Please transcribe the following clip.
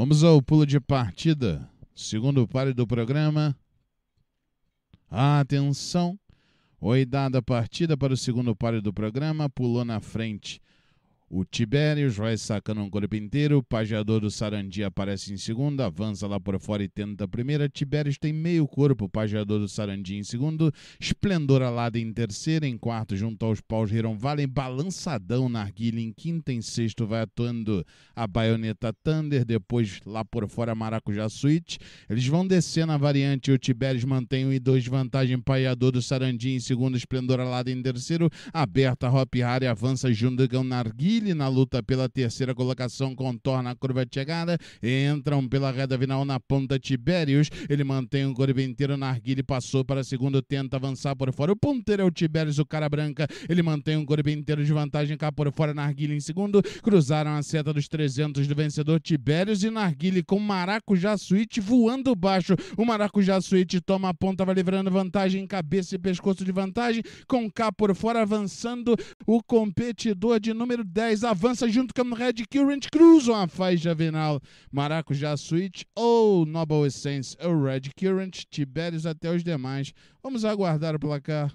Vamos ao pulo de partida. Segundo pare do programa. Atenção. Oidada partida para o segundo pare do programa. Pulou na frente o Tibérios vai sacando um corpo inteiro, o Pajeador do Sarandi aparece em segunda, avança lá por fora e tenta a primeira. Tibérios tem meio corpo, o Pajeador do Sarandi em segundo, Esplendor Alada em terceira, em quarto junto aos paus Riron Valen, Balançadão Arguilha. em quinto em sexto vai atuando a Baioneta Thunder, depois lá por fora Maracujá Suite. Eles vão descer na variante, o Tibérios mantém um e dois de vantagem, Pajeador do Sarandi em segundo, Esplendor Alada em terceiro, aberta Hop Harry avança Jundagão Arguilha. Chile na luta pela terceira colocação, contorna a curva de chegada, entram pela reta final na ponta Tibérios, ele mantém o corpo inteiro na arguilha, passou para segundo, tenta avançar por fora, o ponteiro é o Tibérios, o cara branca, ele mantém o corpo inteiro de vantagem cá por fora, na arguilha em segundo, cruzaram a seta dos 300 do vencedor Tibérios e Narguile com Maracujá Suíte voando baixo. O Maracujá Suíte toma a ponta, vai livrando vantagem, cabeça e pescoço de vantagem, com cá por fora avançando o competidor de número 10. 10 avança junto com Red Current, cruzam a faixa Javenal, Maracujá Switch ou Noble Essence ou Red Current, Tibérios até os demais. Vamos aguardar o placar.